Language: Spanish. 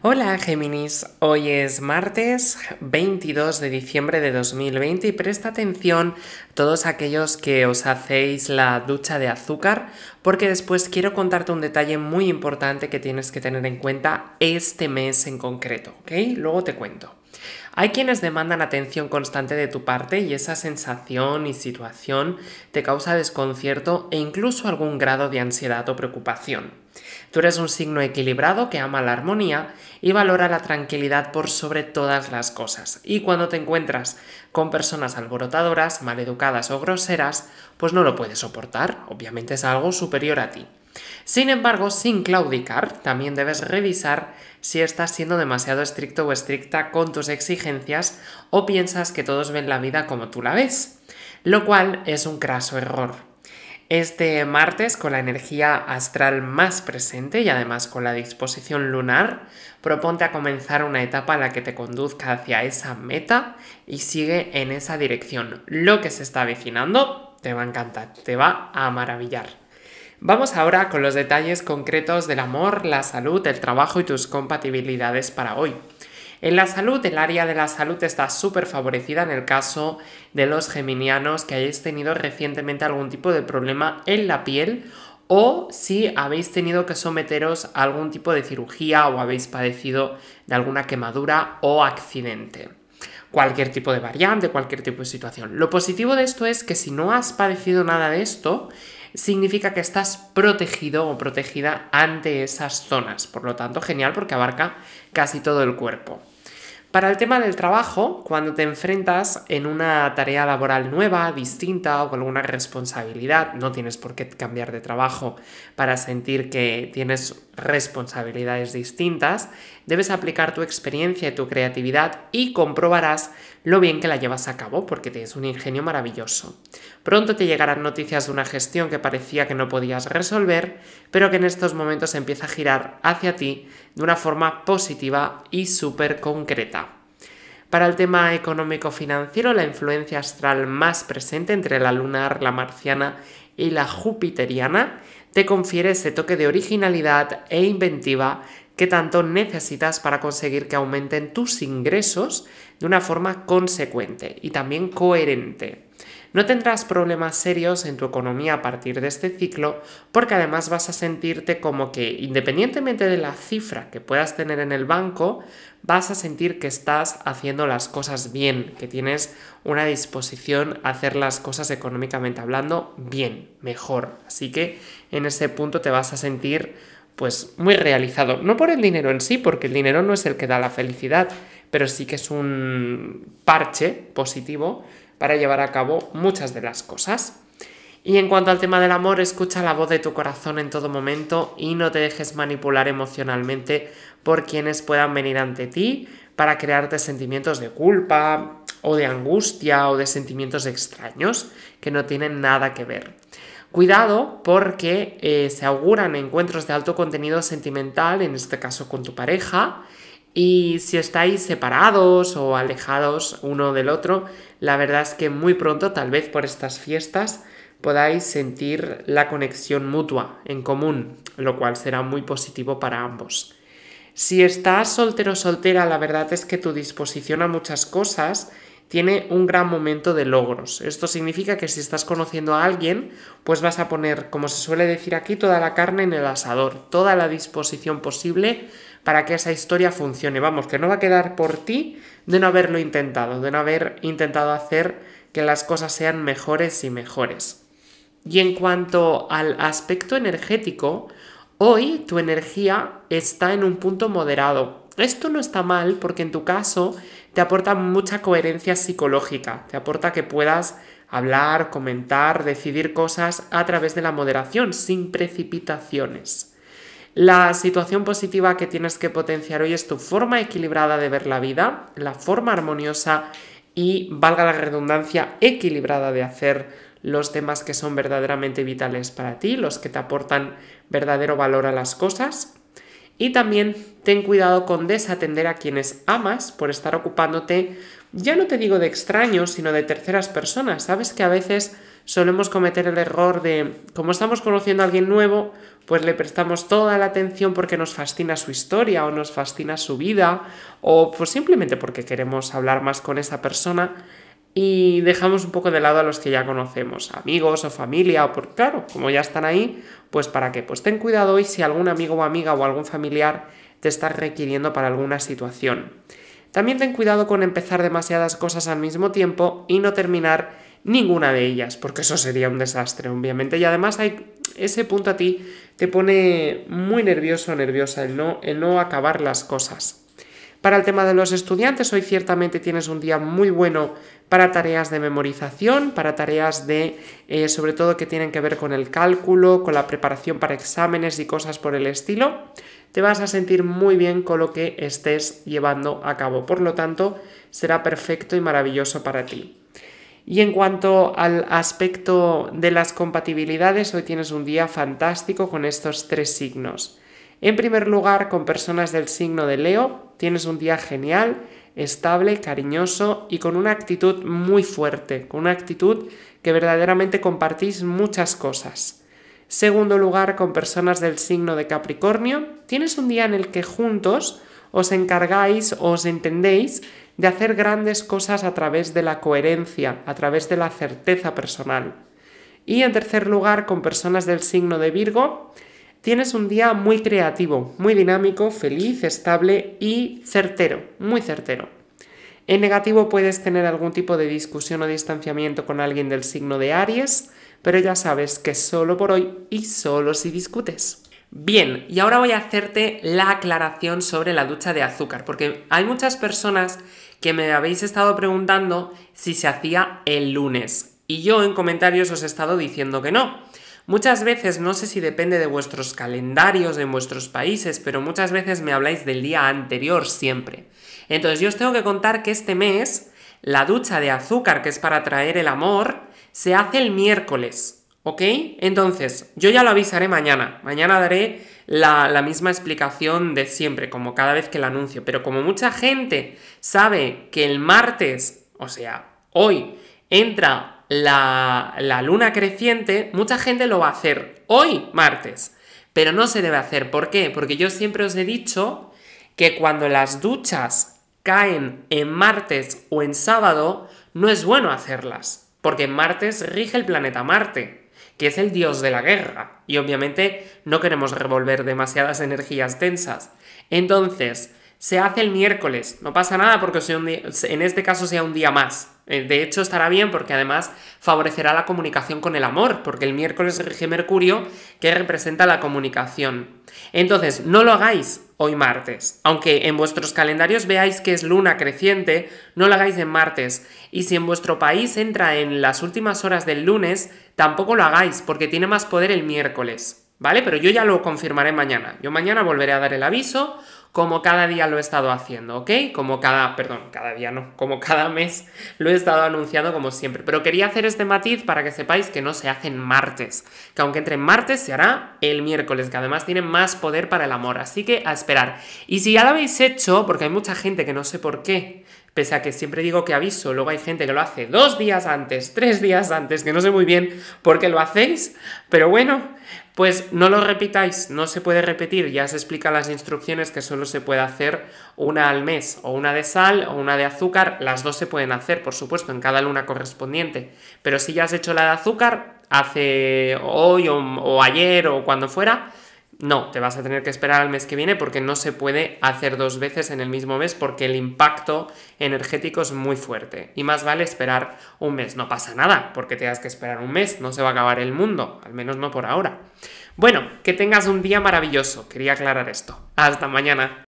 Hola Géminis, hoy es martes 22 de diciembre de 2020 y presta atención todos aquellos que os hacéis la ducha de azúcar porque después quiero contarte un detalle muy importante que tienes que tener en cuenta este mes en concreto, ¿ok? Luego te cuento. Hay quienes demandan atención constante de tu parte y esa sensación y situación te causa desconcierto e incluso algún grado de ansiedad o preocupación. Tú eres un signo equilibrado que ama la armonía y valora la tranquilidad por sobre todas las cosas. Y cuando te encuentras con personas alborotadoras, maleducadas o groseras, pues no lo puedes soportar, obviamente es algo superior a ti. Sin embargo, sin claudicar, también debes revisar si estás siendo demasiado estricto o estricta con tus exigencias o piensas que todos ven la vida como tú la ves, lo cual es un craso error. Este martes, con la energía astral más presente y además con la disposición lunar, proponte a comenzar una etapa en la que te conduzca hacia esa meta y sigue en esa dirección. Lo que se está avecinando te va a encantar, te va a maravillar. Vamos ahora con los detalles concretos del amor, la salud, el trabajo y tus compatibilidades para hoy. En la salud, el área de la salud está súper favorecida en el caso de los geminianos que hayáis tenido recientemente algún tipo de problema en la piel o si habéis tenido que someteros a algún tipo de cirugía o habéis padecido de alguna quemadura o accidente. Cualquier tipo de variante, cualquier tipo de situación. Lo positivo de esto es que si no has padecido nada de esto, significa que estás protegido o protegida ante esas zonas. Por lo tanto, genial porque abarca casi todo el cuerpo. Para el tema del trabajo, cuando te enfrentas en una tarea laboral nueva, distinta o con alguna responsabilidad, no tienes por qué cambiar de trabajo para sentir que tienes responsabilidades distintas, debes aplicar tu experiencia y tu creatividad y comprobarás lo bien que la llevas a cabo porque tienes un ingenio maravilloso. Pronto te llegarán noticias de una gestión que parecía que no podías resolver, pero que en estos momentos empieza a girar hacia ti de una forma positiva y súper concreta. Para el tema económico-financiero, la influencia astral más presente entre la lunar, la marciana y la jupiteriana te confiere ese toque de originalidad e inventiva que tanto necesitas para conseguir que aumenten tus ingresos de una forma consecuente y también coherente. No tendrás problemas serios en tu economía a partir de este ciclo porque además vas a sentirte como que independientemente de la cifra que puedas tener en el banco, vas a sentir que estás haciendo las cosas bien, que tienes una disposición a hacer las cosas económicamente hablando bien, mejor. Así que en ese punto te vas a sentir pues muy realizado, no por el dinero en sí, porque el dinero no es el que da la felicidad, pero sí que es un parche positivo para llevar a cabo muchas de las cosas. Y en cuanto al tema del amor, escucha la voz de tu corazón en todo momento y no te dejes manipular emocionalmente por quienes puedan venir ante ti para crearte sentimientos de culpa o de angustia o de sentimientos extraños que no tienen nada que ver. Cuidado porque eh, se auguran encuentros de alto contenido sentimental, en este caso con tu pareja, y si estáis separados o alejados uno del otro, la verdad es que muy pronto, tal vez por estas fiestas, podáis sentir la conexión mutua en común, lo cual será muy positivo para ambos. Si estás soltero o soltera, la verdad es que tu disposición a muchas cosas tiene un gran momento de logros. Esto significa que si estás conociendo a alguien, pues vas a poner, como se suele decir aquí, toda la carne en el asador, toda la disposición posible para que esa historia funcione. Vamos, que no va a quedar por ti de no haberlo intentado, de no haber intentado hacer que las cosas sean mejores y mejores. Y en cuanto al aspecto energético, hoy tu energía está en un punto moderado. Esto no está mal porque en tu caso te aporta mucha coherencia psicológica, te aporta que puedas hablar, comentar, decidir cosas a través de la moderación, sin precipitaciones. La situación positiva que tienes que potenciar hoy es tu forma equilibrada de ver la vida, la forma armoniosa y, valga la redundancia, equilibrada de hacer los temas que son verdaderamente vitales para ti, los que te aportan verdadero valor a las cosas. Y también ten cuidado con desatender a quienes amas por estar ocupándote, ya no te digo de extraños, sino de terceras personas. Sabes que a veces solemos cometer el error de, como estamos conociendo a alguien nuevo, pues le prestamos toda la atención porque nos fascina su historia o nos fascina su vida o pues simplemente porque queremos hablar más con esa persona y dejamos un poco de lado a los que ya conocemos, amigos o familia, o por claro, como ya están ahí, pues para que pues ten cuidado y si algún amigo o amiga o algún familiar te está requiriendo para alguna situación. También ten cuidado con empezar demasiadas cosas al mismo tiempo y no terminar ninguna de ellas, porque eso sería un desastre, obviamente. Y además hay ese punto a ti te pone muy nervioso, nerviosa, el no, el no acabar las cosas. Para el tema de los estudiantes, hoy ciertamente tienes un día muy bueno para tareas de memorización, para tareas de, eh, sobre todo, que tienen que ver con el cálculo, con la preparación para exámenes y cosas por el estilo. Te vas a sentir muy bien con lo que estés llevando a cabo. Por lo tanto, será perfecto y maravilloso para ti. Y en cuanto al aspecto de las compatibilidades, hoy tienes un día fantástico con estos tres signos. En primer lugar, con personas del signo de Leo, tienes un día genial, estable, cariñoso y con una actitud muy fuerte, con una actitud que verdaderamente compartís muchas cosas. Segundo lugar, con personas del signo de Capricornio, tienes un día en el que juntos os encargáis, os entendéis de hacer grandes cosas a través de la coherencia, a través de la certeza personal. Y en tercer lugar, con personas del signo de Virgo, tienes un día muy creativo, muy dinámico, feliz, estable y certero, muy certero. En negativo puedes tener algún tipo de discusión o distanciamiento con alguien del signo de Aries, pero ya sabes que solo por hoy y solo si discutes. Bien, y ahora voy a hacerte la aclaración sobre la ducha de azúcar, porque hay muchas personas que me habéis estado preguntando si se hacía el lunes, y yo en comentarios os he estado diciendo que no. Muchas veces, no sé si depende de vuestros calendarios, de vuestros países, pero muchas veces me habláis del día anterior siempre. Entonces yo os tengo que contar que este mes la ducha de azúcar, que es para traer el amor, se hace el miércoles. ¿Ok? Entonces, yo ya lo avisaré mañana. Mañana daré la, misma explicación de siempre, como cada vez que la anuncio. Pero como mucha gente sabe que el martes, o sea, hoy, entra la, la luna creciente, mucha gente lo va a hacer hoy, martes. Pero no se debe hacer. ¿Por qué? Porque yo siempre os he dicho que cuando las duchas caen en martes o en sábado, no es bueno hacerlas. Porque en martes rige el planeta Marte que es el dios de la guerra, y obviamente no queremos revolver demasiadas energías tensas. Entonces, se hace el miércoles, no pasa nada porque en este caso sea un día más, eh, de hecho, estará bien porque además favorecerá la comunicación con el amor, porque el miércoles rige Mercurio, que representa la comunicación. Entonces, no lo hagáis hoy martes. Aunque en vuestros calendarios veáis que es luna creciente, no lo hagáis en martes. Y si en vuestro país entra en las últimas horas del lunes, tampoco lo hagáis, porque tiene más poder el miércoles. ¿Vale? Pero yo ya lo confirmaré mañana. Yo mañana volveré a dar el aviso como cada día lo he estado haciendo, ¿ok? Como cada, perdón, cada día no, como cada mes lo he estado anunciando como siempre. Pero quería hacer este matiz para que sepáis que no se hace en martes, que aunque entre martes se hará el miércoles, que además tiene más poder para el amor, así que a esperar. Y si ya lo habéis hecho, porque hay mucha gente que no sé por qué, Pese a que siempre digo que aviso, luego hay gente que lo hace dos días antes, tres días antes, que no sé muy bien por qué lo hacéis, pero bueno, pues no lo repitáis, no se puede repetir, ya se explican las instrucciones que solo se puede hacer una al mes, o una de sal o una de azúcar, las dos se pueden hacer, por supuesto, en cada luna correspondiente, pero si ya has hecho la de azúcar, hace hoy o, o ayer o cuando fuera, no, te vas a tener que esperar al mes que viene porque no se puede hacer dos veces en el mismo mes porque el impacto energético es muy fuerte. Y más vale esperar un mes. No pasa nada porque te has que esperar un mes. No se va a acabar el mundo, al menos no por ahora. Bueno, que tengas un día maravilloso. Quería aclarar esto. Hasta mañana.